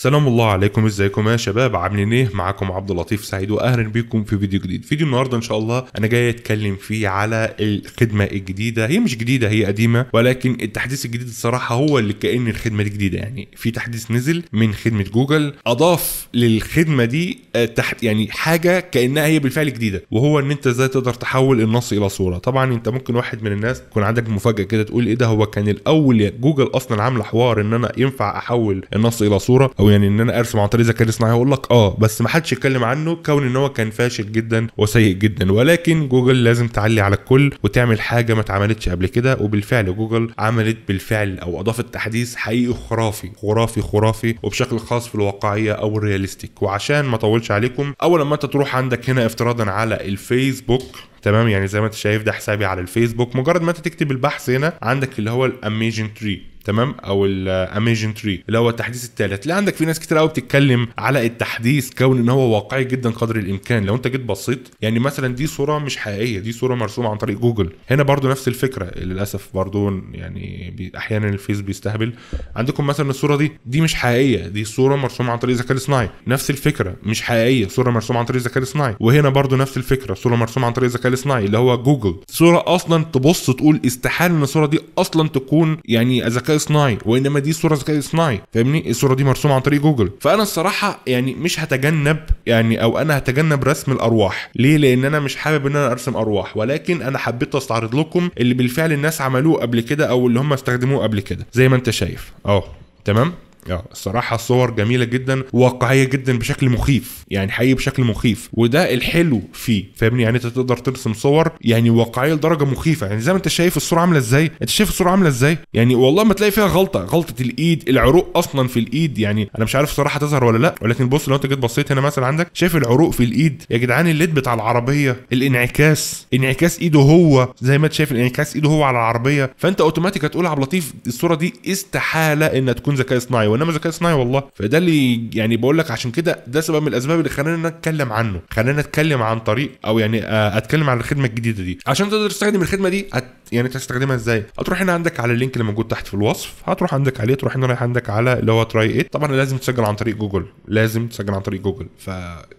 سلام الله عليكم ازيكم يا شباب عاملين ايه معاكم عبد اللطيف سعيد واهلا بيكم في فيديو جديد فيديو النهارده ان شاء الله انا جاي اتكلم فيه على الخدمه الجديده هي مش جديده هي قديمه ولكن التحديث الجديد الصراحه هو اللي كان الخدمه دي جديده يعني في تحديث نزل من خدمه جوجل اضاف للخدمه دي آه، تحت يعني حاجه كانها هي بالفعل جديده وهو ان انت ازاي تقدر تحول النص الى صوره طبعا انت ممكن واحد من الناس يكون عندك مفاجاه كده تقول ايه ده هو كان الاول جوجل اصلا عامله حوار ان انا ينفع احول النص الى صوره او يعني ان انا ارسم عن طريق الذكاء الاصطناعي هقول لك اه بس ما حدش يتكلم عنه كون ان هو كان فاشل جدا وسيء جدا ولكن جوجل لازم تعلي على الكل وتعمل حاجه ما اتعملتش قبل كده وبالفعل جوجل عملت بالفعل او اضافت تحديث حقيقي خرافي خرافي خرافي وبشكل خاص في الواقعيه او الرياليستيك وعشان ما اطولش عليكم اول ما انت تروح عندك هنا افتراضا على الفيسبوك تمام يعني زي ما انت شايف ده حسابي على الفيسبوك مجرد ما انت تكتب البحث هنا عندك اللي هو الاميجن تري تمام او الاميجن تري اللي هو التحديث الثالث لا عندك في ناس كتير قوي بتتكلم على التحديث كون ان هو واقعي جدا قدر الامكان لو انت جيت بصيت يعني مثلا دي صوره مش حقيقيه دي صوره مرسومه عن طريق جوجل هنا برضو نفس الفكره للاسف برضو يعني بي احيانا الفيس بيستهبل عندكم مثلا الصوره دي دي مش حقيقيه دي صوره مرسومه عن طريق الذكاء الاصطناعي نفس الفكره مش حقيقيه صوره مرسومه عن طريق الذكاء الاصطناعي وهنا برضو نفس الفكره صوره مرسومه عن طريق الذكاء الاصطناعي اللي هو جوجل صوره اصلا تبص تقول استحاله ان الصوره دي اصلا تكون يعني الذكاء صناعي وانما دي صوره ذكاء اصطناعي فاهمني الصوره دي مرسومه عن طريق جوجل فانا الصراحه يعني مش هتجنب يعني او انا هتجنب رسم الارواح ليه لان انا مش حابب ان انا ارسم ارواح ولكن انا حبيت استعرض لكم اللي بالفعل الناس عملوه قبل كده او اللي هم استخدموه قبل كده زي ما انت شايف اه تمام اه الصراحه الصور جميله جدا واقعيه جدا بشكل مخيف يعني حقيقي بشكل مخيف وده الحلو فيه فاهمني يعني انت تقدر ترسم صور يعني واقعيه لدرجه مخيفه يعني زي ما انت شايف الصوره عامله ازاي انت شايف الصوره عامله ازاي يعني والله ما تلاقي فيها غلطه غلطه الايد العروق اصلا في الايد يعني انا مش عارف الصراحه تظهر ولا لا ولكن بص لو انت جيت بصيت هنا مثلا عندك شايف العروق في الايد يا جدعان الليد بتاع العربيه الانعكاس انعكاس ايده هو زي ما انت شايف الانعكاس ايده هو على العربيه فانت اوتوماتيك هتقول عبد لطيف الصوره دي استحاله انها تكون ذكاء اصطناعي الاصطناعي وانما ذكاء اصطناعي والله فده اللي يعني بقول لك عشان كده ده سبب من الاسباب اللي خلاني اتكلم عنه خلاني اتكلم عن طريق او يعني آه، اتكلم عن الخدمه الجديده دي عشان تقدر تستخدم الخدمه دي أت... يعني تستخدمها ازاي هتروح هنا عندك على اللينك اللي موجود تحت في الوصف هتروح عندك عليه تروح هنا رايح عندك على اللي هو تراي ايت طبعا لازم تسجل عن طريق جوجل لازم تسجل عن طريق جوجل ف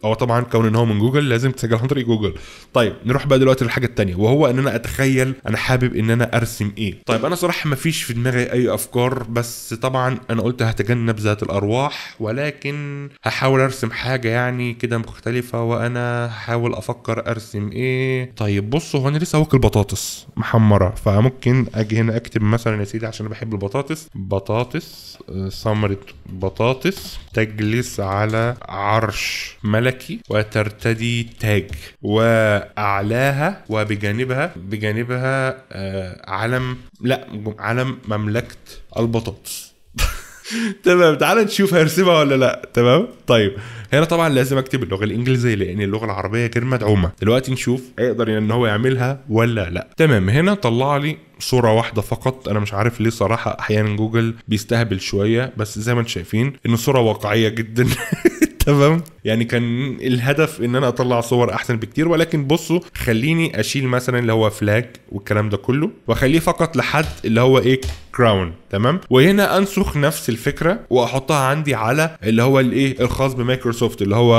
هو طبعا كون ان هو من جوجل لازم تسجل عن طريق جوجل طيب نروح بقى دلوقتي للحاجه الثانيه وهو ان انا اتخيل انا حابب ان انا ارسم ايه طيب انا صراحه ما فيش في دماغي اي افكار بس طبعا انا قلت هت هتجنب ذات الارواح ولكن هحاول ارسم حاجه يعني كده مختلفه وانا هحاول افكر ارسم ايه طيب بصوا هو انا لسه واكل بطاطس محمره فممكن اجي هنا اكتب مثلا يا سيدي عشان انا بحب البطاطس بطاطس ثمره آه، بطاطس تجلس على عرش ملكي وترتدي تاج واعلاها وبجانبها بجانبها آه، علم لا علم مملكه البطاطس تمام تعال نشوف هرسمها ولا لا تمام طيب هنا طبعا لازم اكتب اللغه الانجليزيه لان اللغه العربيه غير مدعومه دلوقتي نشوف هيقدر ان هو يعملها ولا لا تمام هنا طلع لي صورة واحدة فقط أنا مش عارف ليه صراحة أحيانا جوجل بيستهبل شوية بس زي ما انتم شايفين إن صورة واقعية جدا تمام يعني كان الهدف ان انا اطلع صور احسن بكتير ولكن بصوا خليني اشيل مثلا اللي هو فلاج والكلام ده كله واخليه فقط لحد اللي هو ايه كراون تمام وهنا انسخ نفس الفكره واحطها عندي على اللي هو الايه الخاص بمايكروسوفت اللي هو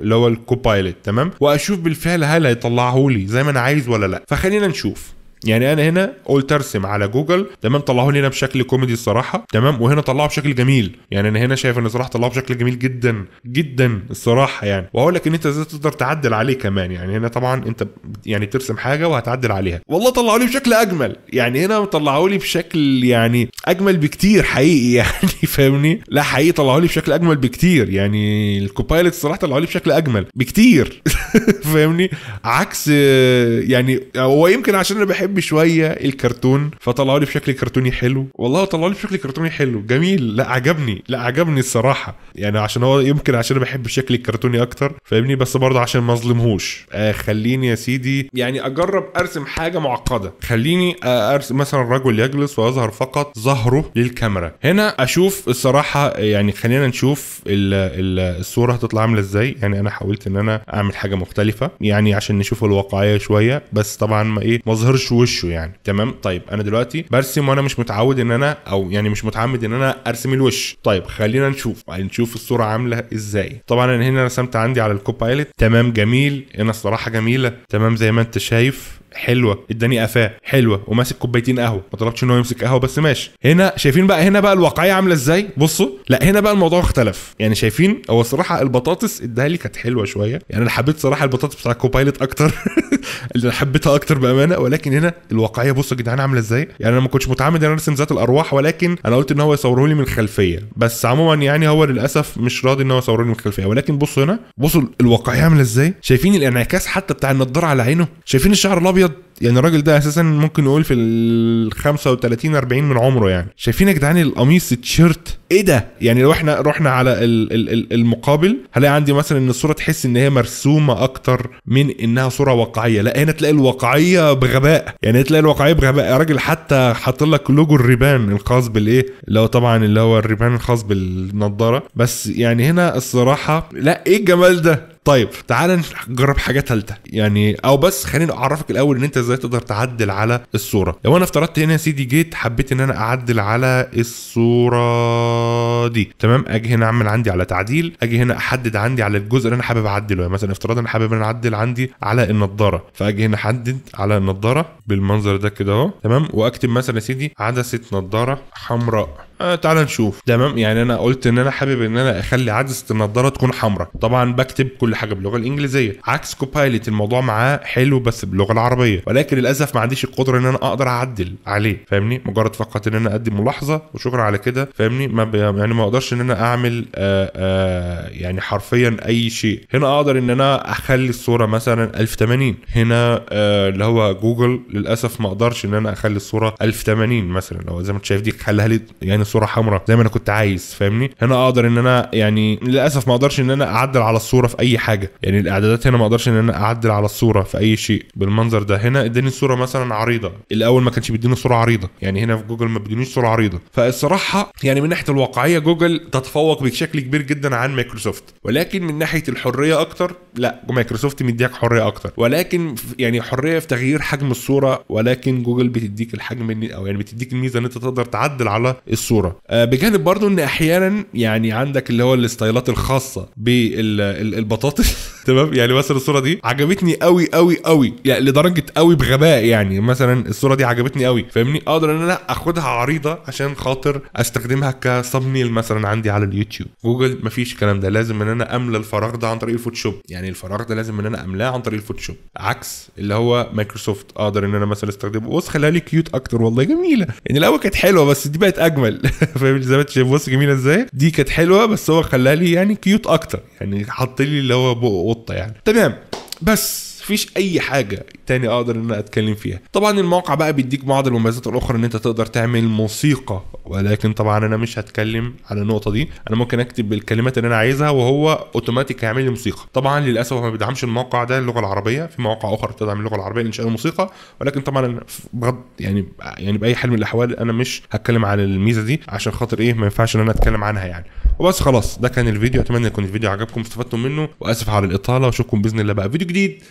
اللي هو الكوبايلوت تمام واشوف بالفعل هل هيطلعه لي زي ما انا عايز ولا لا فخلينا نشوف يعني انا هنا قلت ارسم على جوجل تمام طلعه لي هنا بشكل كوميدي الصراحه تمام وهنا طلعه بشكل جميل يعني انا هنا شايف ان صراحه طلعه بشكل جميل جدا جدا الصراحه يعني وهقول لك ان انت ازاي تقدر تعدل عليه كمان يعني هنا طبعا انت يعني بترسم حاجه وهتعدل عليها والله طلعه لي بشكل اجمل يعني هنا طلعه لي بشكل يعني اجمل بكتير حقيقي يعني فاهمني لا حقيقي طلعه لي بشكل اجمل بكتير يعني الكوبايلوت الصراحه طلعه لي بشكل اجمل بكتير فاهمني عكس يعني هو يمكن عشان انا بحب بحب شويه الكرتون فطلعوا لي بشكل كرتوني حلو والله طلعوا لي بشكل كرتوني حلو جميل لا عجبني لا عجبني الصراحه يعني عشان هو يمكن عشان انا بحب الشكل الكرتوني اكتر فاهمني بس برضه عشان ما اظلمهوش آه خليني يا سيدي يعني اجرب ارسم حاجه معقده خليني آه ارسم مثلا رجل يجلس ويظهر فقط ظهره للكاميرا هنا اشوف الصراحه يعني خلينا نشوف الـ الـ الصوره هتطلع عامله ازاي يعني انا حاولت ان انا اعمل حاجه مختلفه يعني عشان نشوف الواقعيه شويه بس طبعا ما ايه ما اظهرش وشه يعني تمام طيب انا دلوقتي برسم وانا مش متعود ان انا او يعني مش متعمد ان انا ارسم الوش طيب خلينا نشوف نشوف الصوره عامله ازاي طبعا انا هنا رسمت عندي على الكوبايلوت تمام جميل هنا الصراحه جميله تمام زي ما انت شايف حلوه اداني قفاه حلوه وماسك كوبايتين قهوه ما طلبتش ان هو يمسك قهوه بس ماشي هنا شايفين بقى هنا بقى الواقعيه عامله ازاي بصوا لا هنا بقى الموضوع اختلف يعني شايفين هو الصراحه البطاطس اداها لي كانت حلوه شويه يعني انا حبيت صراحه البطاطس بتاع كوبايلوت اكتر اللي حبيتها اكتر بامانه ولكن هنا الواقعيه بصوا يا جدعان عامله ازاي يعني انا ما كنتش متعمد ان ارسم ذات الارواح ولكن انا قلت ان هو يصوره لي من الخلفيه بس عموما يعني هو للاسف مش راضي ان هو يصوره لي من الخلفيه ولكن بصوا هنا بصوا الواقعيه عامله ازاي شايفين الانعكاس حتى بتاع النضاره على عينه شايفين الشعر الابيض ابيض يعني الراجل ده اساسا ممكن نقول في ال 35 40 من عمره يعني شايفين يا جدعان القميص التيشيرت ايه ده يعني لو احنا رحنا على الـ الـ المقابل هلاقي عندي مثلا ان الصوره تحس ان هي مرسومه اكتر من انها صوره واقعيه لا هنا تلاقي الواقعيه بغباء يعني تلاقي الواقعيه بغباء يا راجل حتى حاطط لك لوجو الريبان الخاص بالايه اللي هو طبعا اللي هو الريبان الخاص بالنضاره بس يعني هنا الصراحه لا ايه الجمال ده طيب تعال نجرب حاجه ثالثه يعني او بس خليني اعرفك الاول ان انت ازاي تقدر تعدل على الصوره لو انا افترضت هنا سيدي جيت حبيت ان انا اعدل على الصوره دي تمام اجي هنا اعمل عندي على تعديل اجي هنا احدد عندي على الجزء اللي انا حابب اعدله يعني مثلا افتراض انا حابب ان اعدل عندي على النظاره فاجي هنا احدد على النظاره بالمنظر ده كده اهو تمام واكتب مثلا يا سيدي عدسه نظاره حمراء آه تعال نشوف تمام يعني انا قلت ان انا حابب ان انا اخلي عدسه النضاره تكون حمراء طبعا بكتب كل حاجه باللغه الانجليزيه عكس كوبايلوت الموضوع معاه حلو بس باللغه العربيه ولكن للاسف ما عنديش القدره ان انا اقدر اعدل عليه فاهمني مجرد فقط ان انا ادي ملاحظه وشكرا على كده فاهمني ما بي... يعني ما اقدرش ان انا اعمل آآ آه، آآ آه، يعني حرفيا اي شيء هنا اقدر ان انا اخلي الصوره مثلا 1080 هنا آه، اللي هو جوجل للاسف ما اقدرش ان انا اخلي الصوره 1080 مثلا لو زي ما انت شايف دي خليها لي يعني الصوره حمراء زي ما انا كنت عايز فاهمني هنا اقدر ان انا يعني للاسف ما اقدرش ان انا اعدل على الصوره في اي حاجه يعني الاعدادات هنا ما اقدرش ان انا اعدل على الصوره في اي شيء بالمنظر ده هنا اداني الصوره مثلا عريضه الاول ما كانش بيديني صوره عريضه يعني هنا في جوجل ما بيدينيش صوره عريضه فالصراحه يعني من ناحيه الواقعيه جوجل تتفوق بشكل كبير جدا عن مايكروسوفت ولكن من ناحيه الحريه اكتر لا مايكروسوفت مديك حريه اكتر ولكن يعني حريه في تغيير حجم الصوره ولكن جوجل بتديك الحجم او يعني بتديك الميزه ان انت تقدر تعدل على الصوره الصوره آه، بجانب برضو ان احيانا يعني عندك اللي هو الاستايلات الخاصه بالبطاطس تمام يعني مثلا الصوره دي عجبتني قوي قوي قوي يعني لدرجه قوي بغباء يعني مثلا الصوره دي عجبتني قوي فاهمني اقدر ان انا اخدها عريضه عشان خاطر استخدمها كصبنيل مثلا عندي على اليوتيوب جوجل مفيش الكلام ده لازم ان انا املى الفراغ ده عن طريق الفوتوشوب يعني الفراغ ده لازم ان انا املاه عن طريق الفوتوشوب عكس اللي هو مايكروسوفت اقدر ان انا مثلا استخدمه بص خليها لي كيوت اكتر والله جميله يعني الاول كانت حلوه بس دي بقت اجمل فاهم شايف بص جميله ازاي دي كانت حلوه بس هو خلاها لي يعني كيوت اكتر يعني حط لي اللي هو بق قطه يعني تمام بس فيش مفيش اي حاجه تاني اقدر ان انا اتكلم فيها طبعا الموقع بقى بيديك بعض المميزات الاخرى ان انت تقدر تعمل موسيقى ولكن طبعا انا مش هتكلم على النقطه دي انا ممكن اكتب الكلمات اللي انا عايزها وهو اوتوماتيك هيعمل لي موسيقى طبعا للاسف ما بيدعمش الموقع ده اللغه العربيه في مواقع اخرى بتدعم اللغه العربيه لانشاء الموسيقى ولكن طبعا بغض يعني يعني باي حال من الاحوال انا مش هتكلم على الميزه دي عشان خاطر ايه ما ينفعش ان انا اتكلم عنها يعني وبس خلاص ده كان الفيديو اتمنى يكون الفيديو عجبكم استفدتم منه واسف على الاطاله واشوفكم باذن الله بقى فيديو جديد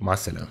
ومع السلامه